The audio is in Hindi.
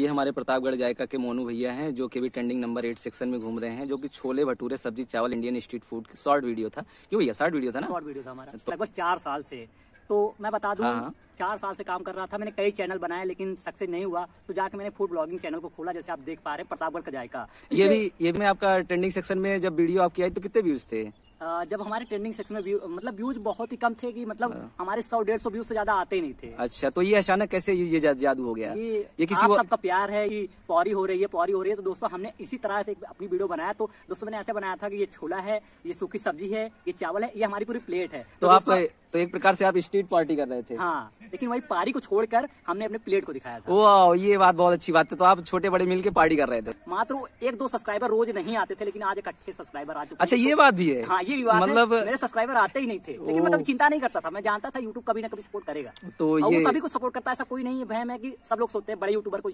ये हमारे प्रतापगढ़ जायका के मोनू भैया हैं जो कि भी ट्रेंडिंग नंबर एट सेक्शन में घूम रहे हैं जो कि छोले भटूरे सब्जी चावल Indian street food short video था क्यों भैया शॉर्ट वीडियो था ना शॉर्ट वीडियो था हमारा तो, लगभग चार साल से तो मैं बता दूं हाँ।, हाँ। चार साल से काम कर रहा था मैंने कई चैनल बनाए लेकिन सक्सेस नहीं हुआ तो जाके मैंने फूड ब्लॉगिंग चैनल को खोला जैसे आप देख पा रहे हैं प्रतापगढ़ का जायका ये भी ये भी मैं आपका ट्रेंडिंग सेक्शन में जब वीडियो आपकी आई तो कितने व्यूज थे जब हमारे ट्रेंडिंग सेक्शन में मतलब व्यूज बहुत ही कम थे कि मतलब हाँ। हमारे सौ डेढ़ सौ व्यूज से ज्यादा आते ही नहीं थे अच्छा तो ये अचानक कैसे ये जादू हो गया ये, किसी आप सबका प्यार है ये पौरी हो रही है पौरी हो रही है तो दोस्तों हमने इसी तरह से अपनी वीडियो बनाया तो दोस्तों मैंने ऐसे बनाया था कि ये छोला है ये सूखी सब्जी है ये चावल है ये हमारी पूरी प्लेट है तो, तो आप तो एक प्रकार से आप स्ट्रीट पार्टी कर रहे थे हाँ लेकिन वही पारी को छोड़कर हमने अपने प्लेट को दिखाया था वाह ये बात बहुत अच्छी बात है तो आप छोटे बड़े मिलके पार्टी कर रहे थे मात्र एक दो सब्सक्राइबर रोज नहीं आते थे लेकिन आज इकट्ठे सब्सक्राइबर आते अच्छा ये बात भी है हाँ ये भी बात मतलब मेरे सब्सक्राइबर आते ही नहीं थे लेकिन मतलब चिंता नहीं करता था मैं जानता था यूट्यूब कभी ना कभी सपोर्ट करेगा तो ये सभी को सपोर्ट करता ऐसा कोई नहीं है भय है की सब लोग सोचते हैं बड़े यूट्यूबर को